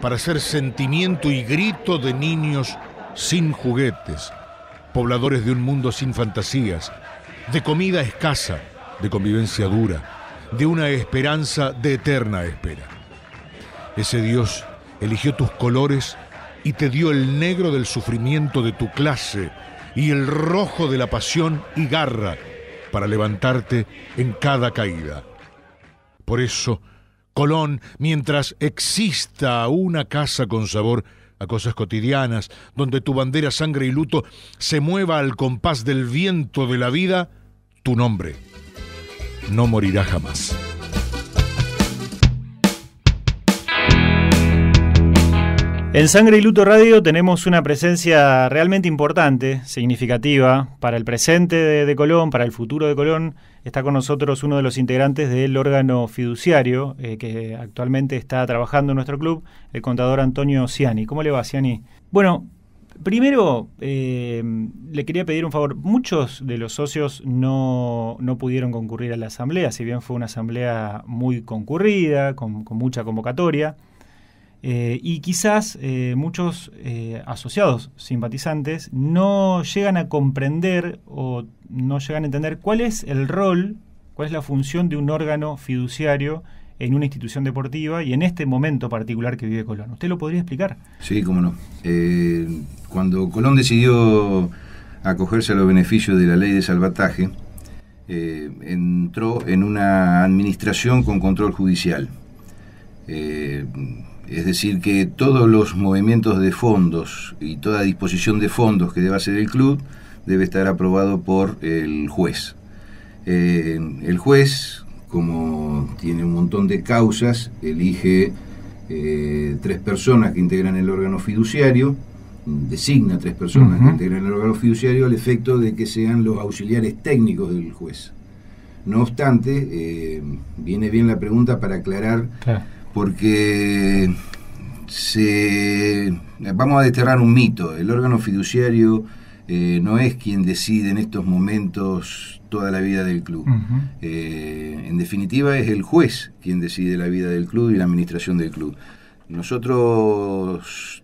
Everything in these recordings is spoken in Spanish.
para ser sentimiento y grito de niños sin juguetes, pobladores de un mundo sin fantasías, de comida escasa, de convivencia dura, de una esperanza de eterna espera. Ese Dios eligió tus colores y te dio el negro del sufrimiento de tu clase y el rojo de la pasión y garra para levantarte en cada caída. Por eso, Colón, mientras exista una casa con sabor a cosas cotidianas, donde tu bandera, sangre y luto se mueva al compás del viento de la vida, tu nombre no morirá jamás. En Sangre y Luto Radio tenemos una presencia realmente importante, significativa, para el presente de, Colón, para el futuro de Colón Está con nosotros uno de los integrantes del órgano fiduciario eh, que actualmente está trabajando en nuestro club, el contador Antonio Ciani. ¿Cómo le va, Ciani? Bueno, primero eh, le quería pedir un favor. Muchos de los socios no, no, pudieron concurrir a la asamblea, si bien fue una asamblea muy concurrida, con, con mucha convocatoria. Eh, y quizás eh, muchos eh, asociados simpatizantes no llegan a comprender o no llegan a entender cuál es el rol, cuál es la función de un órgano fiduciario en una institución deportiva y en este momento particular que vive Colón. ¿Usted lo podría explicar? Sí, cómo no. cuando Colón decidió acogerse a los beneficios de la ley de salvataje, entró en una administración con control judicial. Es decir, que todos los movimientos de fondos y toda disposición de fondos que deba hacer el club debe estar aprobado por el juez. Eh, el juez, como tiene un montón de causas, elige eh, tres personas que integran el órgano fiduciario, designa tres personas que integran el órgano fiduciario al efecto de que sean los auxiliares técnicos del juez. No obstante, eh, viene bien la pregunta para aclarar porque se, eh, vamos a desterrar un mito. El órgano fiduciario eh, no es quien decide en estos momentos toda la vida del club. Eh, en definitiva es el juez quien decide la vida del club y la administración del club. Nosotros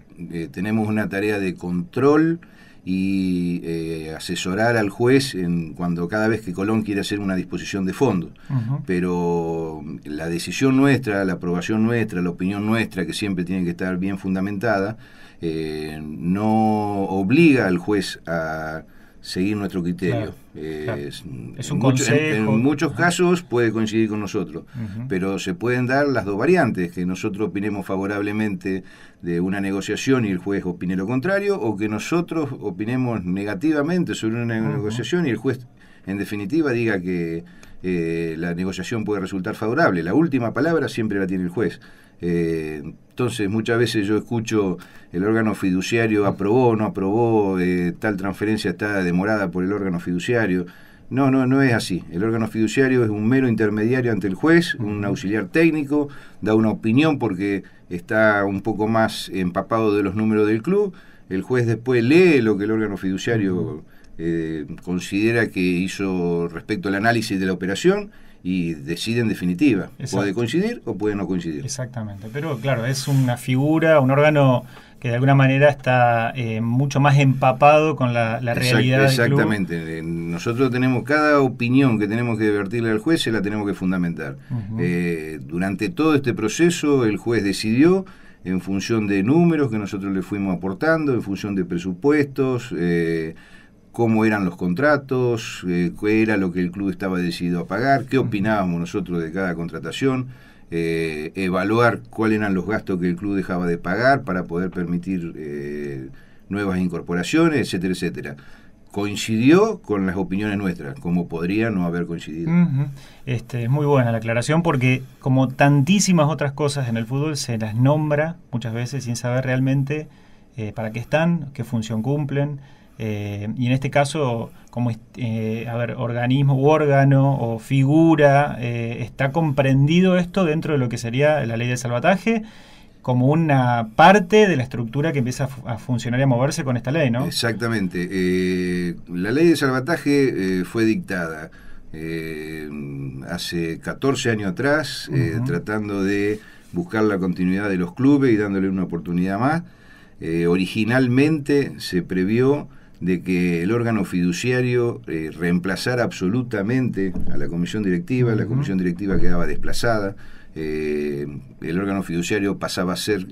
tenemos una tarea de control y eh, asesorar al juez en cuando cada vez que Colón quiere hacer una disposición de fondo Pero la decisión nuestra, la aprobación nuestra, la opinión nuestra, que siempre tiene que estar bien fundamentada, eh, no obliga al juez a seguir nuestro criterio es, un en, muchos casos puede coincidir con nosotros, pero se pueden dar las dos variantes, que nosotros opinemos favorablemente de una negociación y el juez opine lo contrario, o que nosotros opinemos negativamente sobre una negociación y el juez en definitiva diga que eh, la negociación puede resultar favorable. La última palabra siempre la tiene el juez. Eh, entonces muchas veces yo escucho el órgano fiduciario aprobó, no aprobó, eh, tal transferencia está demorada por el órgano fiduciario. No, no, no es así. El órgano fiduciario es un mero intermediario ante el juez, un auxiliar técnico, da una opinión porque está un poco más empapado de los números del club. El juez después lee lo que el órgano fiduciario eh, considera que hizo respecto al análisis de la operación y decide en definitiva. Puede coincidir o puede no coincidir. Exactamente, pero claro, es una figura, un órgano que de alguna manera está eh, mucho más empapado con la, realidad. exactamente, eh, nosotros tenemos cada opinión que tenemos que divertirle al juez, se la tenemos que fundamentar. durante todo este proceso el juez decidió en función de números que nosotros le fuimos aportando, en función de presupuestos cómo eran los contratos, qué eh, era lo que el club estaba decidido a pagar, qué opinábamos nosotros de cada contratación, eh, evaluar cuáles eran los gastos que el club dejaba de pagar para poder permitir eh, nuevas incorporaciones, etcétera, etcétera. Coincidió con las opiniones nuestras, como podría no haber coincidido. este, es muy buena la aclaración porque como tantísimas otras cosas en el fútbol se las nombra muchas veces sin saber realmente para qué están, qué función cumplen. Eh, y en este caso, como eh, a ver, organismo, órgano o figura, eh, está comprendido esto dentro de lo que sería la ley de salvataje como una parte de la estructura que empieza a, funcionar y a moverse con esta ley, ¿no? Exactamente. Eh, la ley de salvataje fue dictada hace 14 años atrás, tratando de buscar la continuidad de los clubes y dándole una oportunidad más. originalmente se previó de que el órgano fiduciario eh, reemplazara absolutamente a la comisión directiva, la comisión directiva quedaba desplazada, eh, el órgano fiduciario pasaba a ser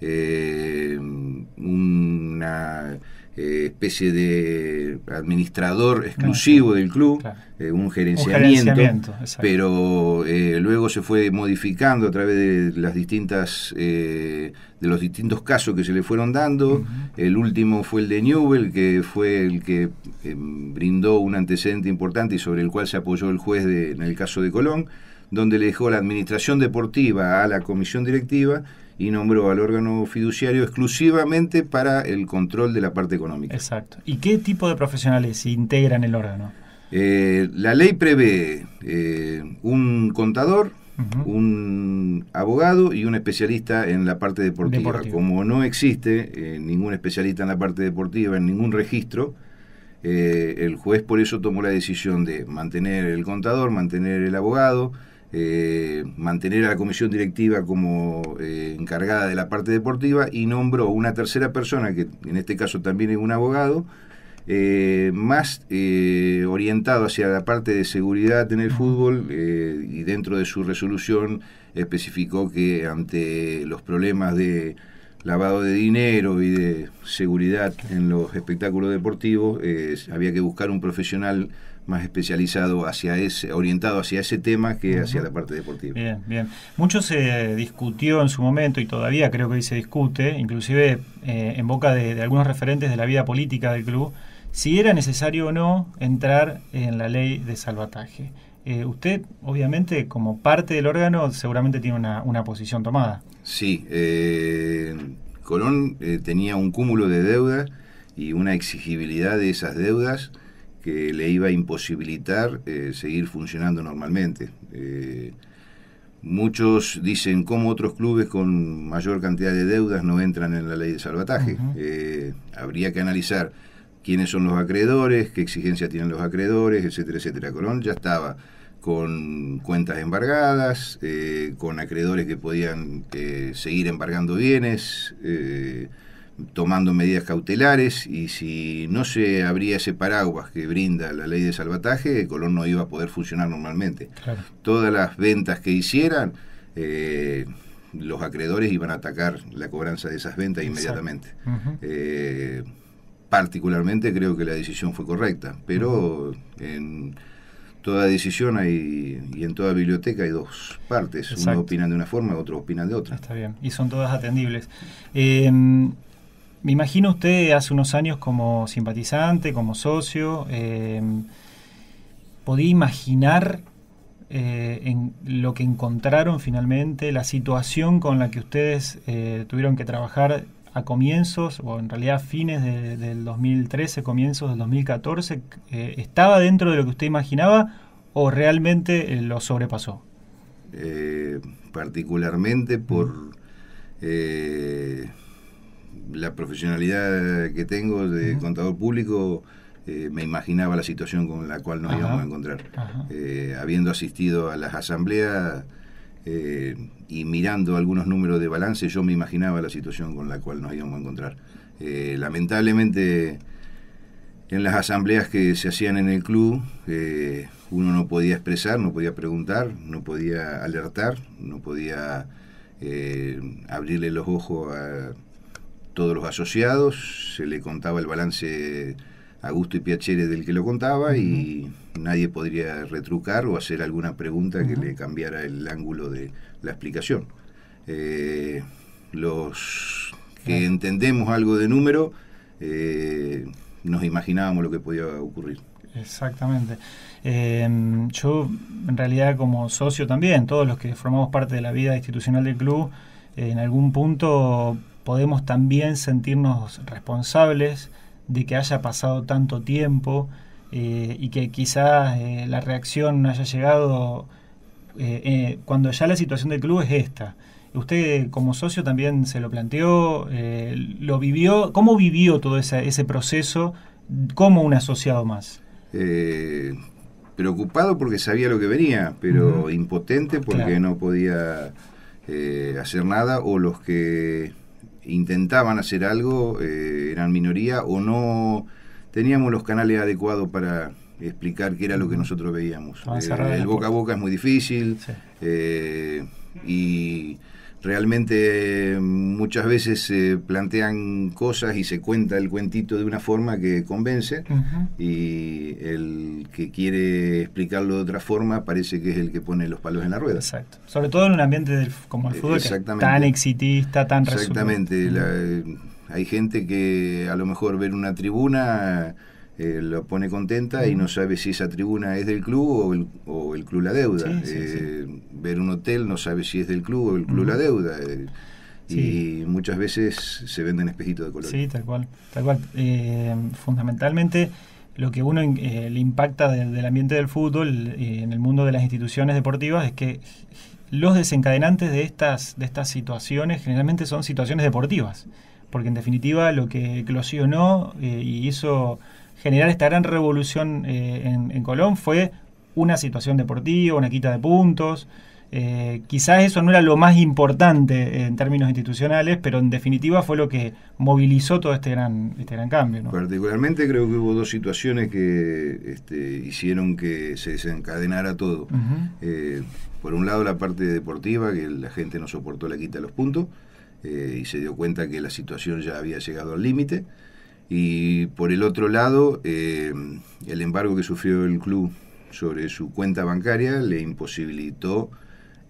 eh, una eh, especie de administrador ah, exclusivo del club, eh, un gerenciamiento, pero eh, luego se fue modificando a través de las distintas de los distintos casos que se le fueron dando. El último fue el de Newell, que fue el que em, brindó un antecedente importante y sobre el cual se apoyó el juez en el caso de Colón, donde le dejó la administración deportiva a la comisión directiva y nombró al órgano fiduciario exclusivamente para el control de la parte económica. Exacto. ¿Y qué tipo de profesionales integran el órgano? Eh, la ley prevé eh, un contador, un abogado y un especialista en la parte deportiva. Como no existe eh, ningún especialista en la parte deportiva, en ningún registro, el juez por eso tomó la decisión de mantener el contador, mantener el abogado, eh, mantener a la comisión directiva como eh, encargada de la parte deportiva y nombró una tercera persona, que en este caso también es un abogado, eh, más orientado hacia la parte de seguridad en el fútbol y dentro de su resolución especificó que ante los problemas de lavado de dinero y de seguridad en los espectáculos deportivos, eh, había que buscar un profesional más especializado hacia ese, orientado hacia ese tema que hacia la parte deportiva. Bien, bien. Mucho se discutió en su momento y todavía creo que hoy se discute, inclusive eh, en boca de, algunos referentes de la vida política del club, si era necesario o no entrar en la ley de salvataje. Eh, usted, obviamente, como parte del órgano, seguramente tiene una, una posición tomada. Sí, eh, Colón eh, tenía un cúmulo de deuda y una exigibilidad de esas deudas que le iba a imposibilitar eh, seguir funcionando normalmente. muchos dicen cómo otros clubes con mayor cantidad de deudas no entran en la ley de salvataje. habría que analizar quiénes son los acreedores, qué exigencias tienen los acreedores, etcétera, etcétera. Colón ya estaba con cuentas embargadas, eh, con acreedores que podían eh, seguir embargando bienes, eh, tomando medidas cautelares, y si no se abría ese paraguas que brinda la ley de salvataje, Colón no iba a poder funcionar normalmente. Todas las ventas que hicieran, los acreedores iban a atacar la cobranza de esas ventas inmediatamente. particularmente creo que la decisión fue correcta, pero en toda decisión hay, y en toda biblioteca hay dos partes. Uno opinan de una forma, y otro opinan de otra. Está bien, y son todas atendibles. Eh, me imagino usted hace unos años como simpatizante, como socio, eh, ¿podía imaginar eh, en lo que encontraron finalmente, la situación con la que ustedes tuvieron que trabajar a comienzos, o en realidad fines del 2013, comienzos del 2014, eh, ¿estaba dentro de lo que usted imaginaba o realmente eh, lo sobrepasó? Eh, particularmente por la profesionalidad que tengo de contador público, me imaginaba la situación con la cual nos íbamos a encontrar. habiendo asistido a las asambleas, eh, y mirando algunos números de balance yo me imaginaba la situación con la cual nos íbamos a encontrar. Eh, lamentablemente en las asambleas que se hacían en el club eh, uno no podía expresar, no podía preguntar, no podía alertar, no podía abrirle los ojos a todos los asociados, se le contaba el balance gusto y Piacere del que lo contaba y nadie podría retrucar o hacer alguna pregunta que le cambiara el ángulo de la explicación. Eh, los que entendemos algo de número, eh, nos imaginábamos lo que podía ocurrir. Exactamente. Em, yo, en realidad, como socio también, todos los que formamos parte de la vida institucional del club, en algún punto podemos también sentirnos responsables de que haya pasado tanto tiempo eh, y que quizás eh, la reacción haya llegado eh, cuando ya la situación del club es esta. ¿Usted como socio también se lo planteó? ¿Lo vivió? ¿Cómo vivió todo ese, proceso como un asociado más? preocupado porque sabía lo que venía, pero impotente porque no podía hacer nada o los que intentaban hacer algo, eh, eran minoría o no teníamos los canales adecuados para explicar qué era lo que nosotros veíamos. Eh, el boca a boca es muy difícil eh, y realmente eh, muchas veces se plantean cosas y se cuenta el cuentito de una forma que convence y el que quiere explicarlo de otra forma parece que es el que pone los palos en la rueda. Exacto. Sobre todo en un ambiente como el fútbol tan exitista, tan Exactamente. Eh, hay gente que a lo mejor ver una tribuna eh, lo pone contenta y no mm. sabe si esa tribuna es del club o el, o el club la deuda. Eh, ver un hotel no sabe si es del club o el club la deuda. Eh, y muchas veces se venden espejitos de color. Sí, tal cual. Tal cual. fundamentalmente lo que uno le impacta del ambiente del fútbol en el mundo de las instituciones deportivas es que los desencadenantes de estas, de estas situaciones generalmente son situaciones deportivas, porque en definitiva lo que eclosionó y eso generar esta gran revolución eh, en, Colón fue una situación deportiva, una quita de puntos. Eh, quizás eso no era lo más importante en términos institucionales, pero en definitiva fue lo que movilizó todo este gran, este gran cambio. Particularmente creo que hubo dos situaciones que este, hicieron que se desencadenara todo. Eh, por un lado la parte deportiva, que la gente no soportó la quita de los puntos y se dio cuenta que la situación ya había llegado al límite. Y por el otro lado, em, el embargo que sufrió el club sobre su cuenta bancaria le imposibilitó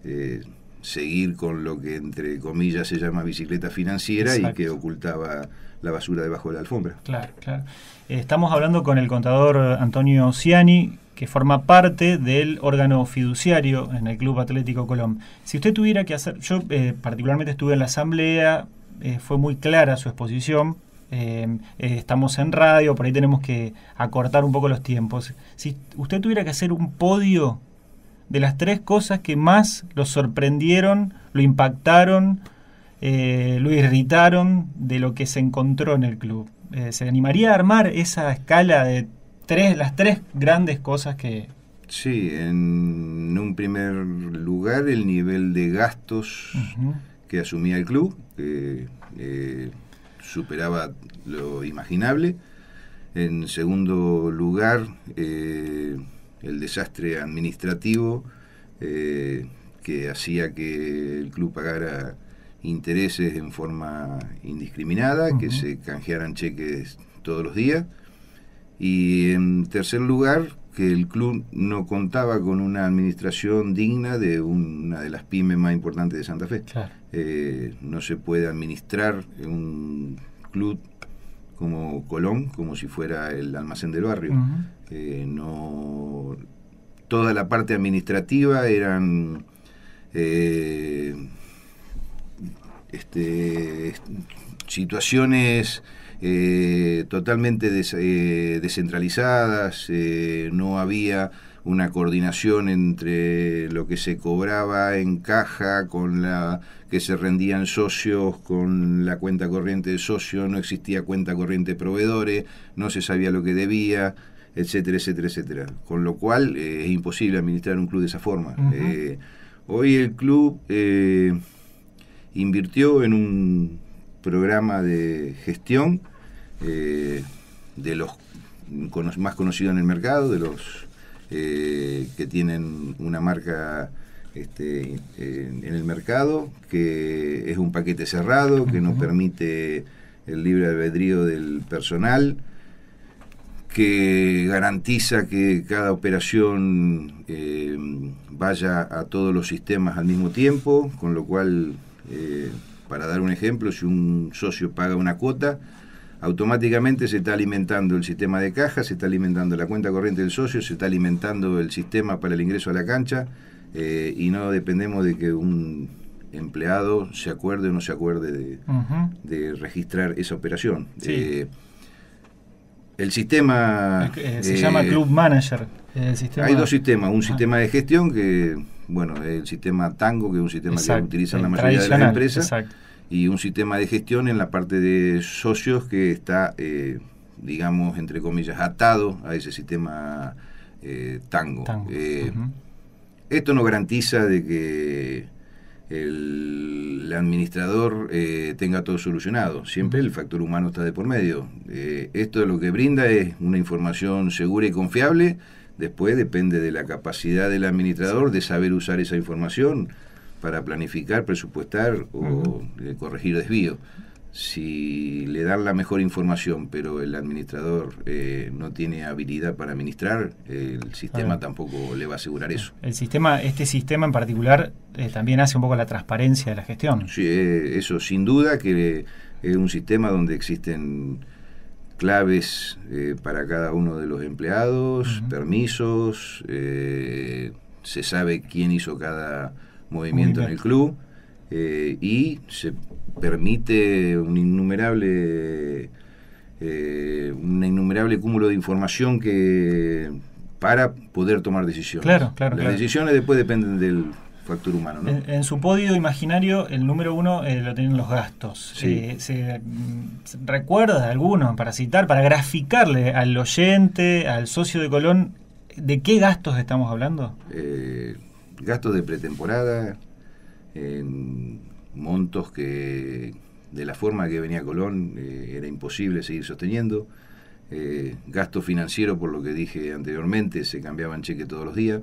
eh, seguir con lo que entre comillas se llama bicicleta financiera y que ocultaba la basura debajo de la alfombra. Claro, claro. Estamos hablando con el contador Antonio Ciani, que forma parte del órgano fiduciario en el Club Atlético Colón. Si usted tuviera que hacer, yo eh, particularmente estuve en la asamblea, eh, fue muy clara su exposición, Em, eh, estamos en radio, por ahí tenemos que acortar un poco los tiempos. Si usted tuviera que hacer un podio de las tres cosas que más lo sorprendieron, lo impactaron, eh, lo irritaron de lo que se encontró en el club. Eh, ¿Se animaría a armar esa escala de tres, las tres grandes cosas que... Sí, en un primer lugar el nivel de gastos que asumía el club superaba lo imaginable. En segundo lugar, eh, el desastre administrativo eh, que hacía que el club pagara intereses en forma indiscriminada, que se canjearan cheques todos los días. Y en tercer lugar, que el club no contaba con una administración digna de una de las pymes más importantes de Santa Fe. Eh, no se puede administrar un club como Colón, como si fuera el almacén del barrio. Eh, no, toda la parte administrativa eran eh, este, situaciones eh, totalmente eh, descentralizadas, eh, no había una coordinación entre lo que se cobraba en caja con la que se rendían socios con la cuenta corriente de socio no existía cuenta corriente de proveedores, no se sabía lo que debía, etcétera, etcétera, etcétera. Con lo cual eh, es imposible administrar un club de esa forma. hoy el club invirtió en un programa de gestión eh, de los más conocidos en el mercado, de los eh, que tienen una marca este, en el mercado, que es un paquete cerrado, que no permite el libre albedrío del personal, que garantiza que cada operación eh, vaya a todos los sistemas al mismo tiempo, con lo cual para dar un ejemplo, si un socio paga una cuota, automáticamente se está alimentando el sistema de caja, se está alimentando la cuenta corriente del socio, se está alimentando el sistema para el ingreso a la cancha eh, y no dependemos de que un empleado se acuerde o no se acuerde de, registrar esa operación. Eh, el sistema... Eh, se eh, llama Club Manager. hay dos sistemas, un ah. sistema de gestión que, bueno, el sistema Tango, que es un sistema que utilizan la mayoría de las empresas, y un sistema de gestión en la parte de socios que está, eh, digamos, entre comillas, atado a ese sistema Tango. Esto nos garantiza de que el administrador eh, tenga todo solucionado. Siempre el factor humano está de por medio. Eh, esto lo que brinda es una información segura y confiable. Después depende de la capacidad del administrador de saber usar esa información para planificar, presupuestar o eh, corregir desvío si le dan la mejor información, pero el administrador eh, no tiene habilidad para administrar, el sistema tampoco le va a asegurar eso. El sistema, este sistema en particular, eh, también hace un poco la transparencia de la gestión. Sí, eh, eso sin duda que es un sistema donde existen claves para cada uno de los empleados, permisos, se sabe quién hizo cada movimiento, en el club. y se permite un innumerable, eh, un innumerable cúmulo de información que para poder tomar decisiones. Las decisiones después dependen del factor humano. En, su podio imaginario, el número uno eh, lo tienen los gastos. Eh, ¿Se recuerda alguno para citar, para graficarle al oyente, al socio de Colón, de qué gastos estamos hablando? gastos de pretemporada, en montos que de la forma que venía Colón eh, era imposible seguir sosteniendo. Gastos eh, gasto financiero, por lo que dije anteriormente, se cambiaban cheques todos los días.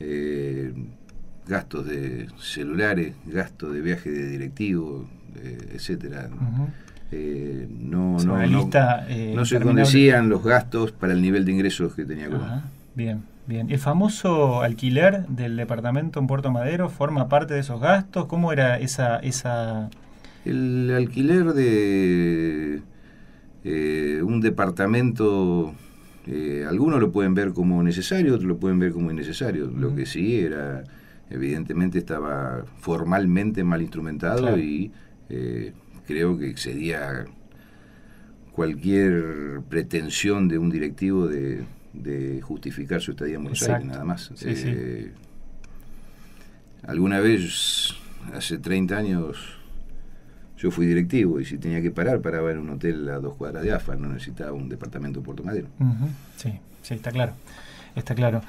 Eh, gastos de celulares, gastos de viaje de directivo, etcétera. no, no, no, se conocían los gastos para el nivel de ingresos que tenía Colón. Bien. Bien, ¿el famoso alquiler del departamento en Puerto Madero forma parte de esos gastos? ¿Cómo era esa...? esa... El alquiler de eh, un departamento, eh, algunos lo pueden ver como necesario, otros lo pueden ver como innecesario. Lo que sí era, evidentemente estaba formalmente mal instrumentado y eh, creo que excedía cualquier pretensión de un directivo de de justificar su estadía en Buenos nada más. Eh, alguna vez, hace 30 años, yo fui directivo y si tenía que parar, para ver un hotel a dos cuadras de AFA, no necesitaba un departamento de Puerto Madero. Sí, sí, está claro. Está claro.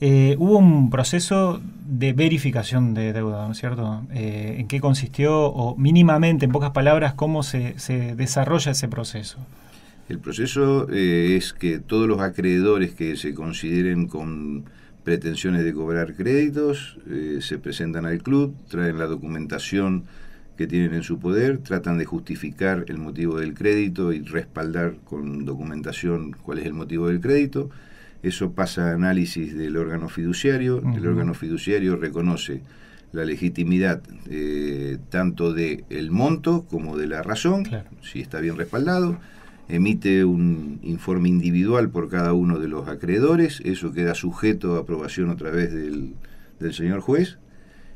Eh, hubo un proceso de verificación de deuda, ¿no es cierto? Eh, ¿En qué consistió o mínimamente, en pocas palabras, cómo se, se desarrolla ese proceso? El proceso eh, es que todos los acreedores que se consideren con pretensiones de cobrar créditos eh, se presentan al club, traen la documentación que tienen en su poder, tratan de justificar el motivo del crédito y respaldar con documentación cuál es el motivo del crédito. Eso pasa a análisis del órgano fiduciario. El órgano fiduciario reconoce la legitimidad eh, tanto del el monto como de la razón, si está bien respaldado emite un informe individual por cada uno de los acreedores, eso queda sujeto a aprobación otra vez del, señor juez,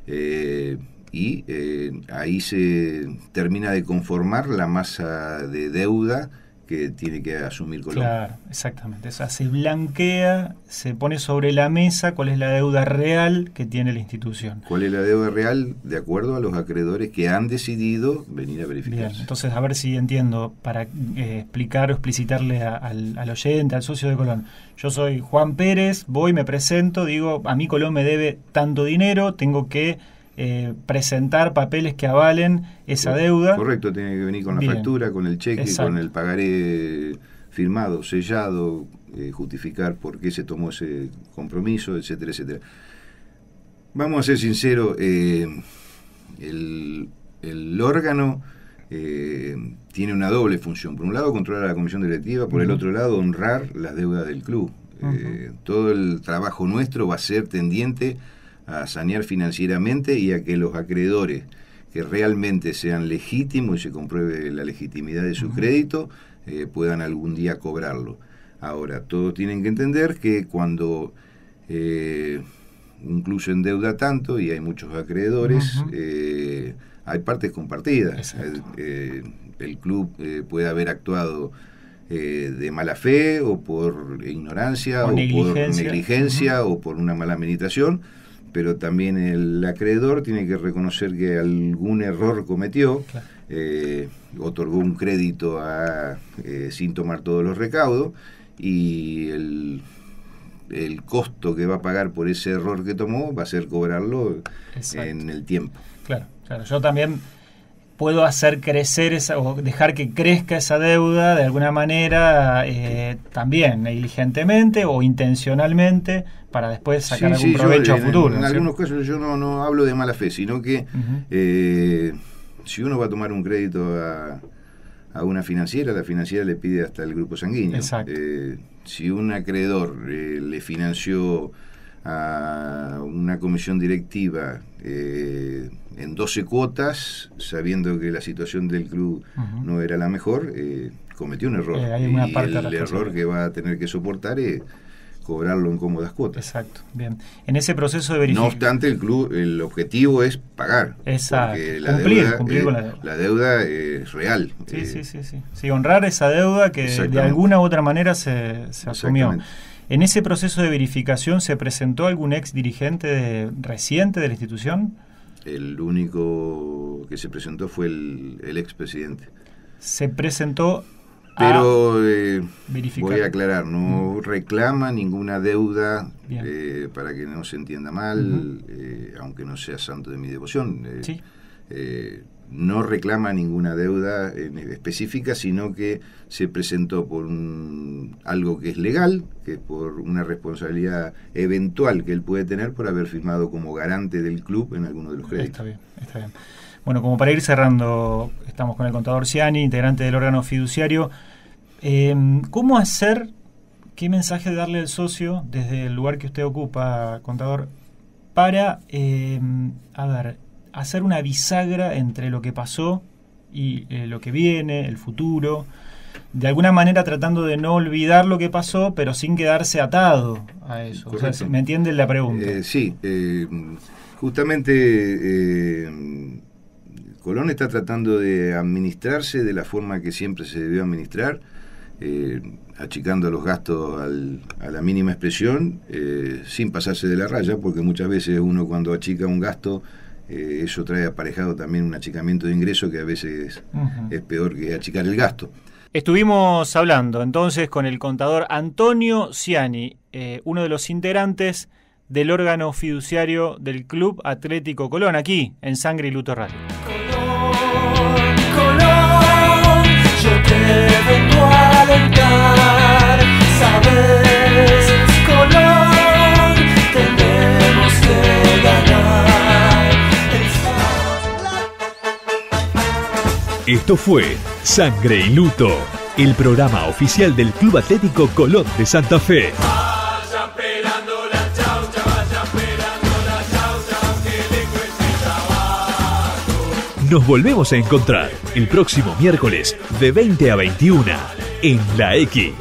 eh, y eh, ahí se termina de conformar la masa de deuda que tiene que asumir Colón Claro, exactamente. O sea, se blanquea, se pone sobre la mesa cuál es la deuda real que tiene la institución. ¿Cuál es la deuda real de acuerdo a los acreedores que han decidido venir a verificar? Entonces, a ver si entiendo, para eh, explicar o explicitarle al, al, oyente, al socio de Colón. Yo soy Juan Pérez, voy, me presento, digo, a mí Colón me debe tanto dinero, tengo que eh, presentar papeles que avalen esa deuda. Correcto, tiene que venir con la factura, con el cheque, con el pagaré firmado, sellado, eh, justificar por qué se tomó ese compromiso, etcétera, etcétera. Vamos a ser sinceros, eh, el, órgano tiene una doble función. Por un lado, controlar a la comisión directiva, por el otro lado, honrar las deudas del club. Todo el trabajo nuestro va a ser tendiente a sanear financieramente y a que los acreedores que realmente sean legítimos y se compruebe la legitimidad de su crédito eh, puedan algún día cobrarlo. Ahora, todos tienen que entender que cuando eh, se endeuda tanto y hay muchos acreedores, eh, hay partes compartidas. Eh, el, club puede haber actuado de mala fe o por ignorancia o, por negligencia o por una mala meditación pero también el acreedor tiene que reconocer que algún error cometió, eh, otorgó un crédito a, eh, sin tomar todos los recaudos y el, el, costo que va a pagar por ese error que tomó va a ser cobrarlo en el tiempo. Claro, claro. Yo también puedo hacer crecer esa, o dejar que crezca esa deuda de alguna manera eh, también negligentemente o intencionalmente para después sacar algún provecho a futuro. En, algunos casos yo no, hablo de mala fe, sino que eh, si uno va a tomar un crédito a, una financiera, la financiera le pide hasta el grupo sanguíneo. Eh, si un acreedor le financió a una comisión directiva eh, en 12 cuotas, sabiendo que la situación del club no era la mejor, eh, cometió un error. Eh, y el error que va a tener que soportar es cobrarlo en cómodas cuotas. Exacto, bien. En ese proceso de verificación... No obstante, el club, el objetivo es pagar. Exacto, cumplir, deuda, cumplir con la deuda. La deuda es real. Sí, sí, sí, sí, honrar esa deuda que de alguna u otra manera se, se asumió. ¿En ese proceso de verificación se presentó algún ex dirigente reciente de la institución? El único que se presentó fue el, el ex presidente. Se presentó. Pero eh, voy a aclarar, no reclama ninguna deuda eh, para que no se entienda mal, eh, aunque no sea santo de mi devoción. ¿Sí? no reclama ninguna deuda eh, específica, sino que se presentó por algo que es legal, que es por una responsabilidad eventual que él puede tener por haber firmado como garante del club en alguno de los créditos. Está bien, está bien. Bueno, como para ir cerrando, estamos con el contador Ciani, integrante del órgano fiduciario. Em, ¿Cómo hacer, qué mensaje darle al socio desde el lugar que usted ocupa, contador, para, eh, a ver, hacer una bisagra entre lo que pasó y eh, lo que viene, el futuro. De alguna manera tratando de no olvidar lo que pasó, pero sin quedarse atado a eso. ¿Me entienden la pregunta? Eh, sí. Eh, justamente Colón está tratando de administrarse de la forma que siempre se debió administrar, achicando los gastos a la mínima expresión, sin pasarse de la raya, porque muchas veces uno cuando achica un gasto eh, eso trae aparejado también un achicamiento de ingreso que a veces es peor que achicar el gasto. Estuvimos hablando entonces con el contador Antonio Ciani, eh, uno de los integrantes del órgano fiduciario del Club Atlético Colón, aquí en Sangre y Luto Esto fue Sangre y Luto, el programa oficial del Club Atlético Colón de Santa Fe. Nos volvemos a encontrar el próximo miércoles de 20 a 21 en la X.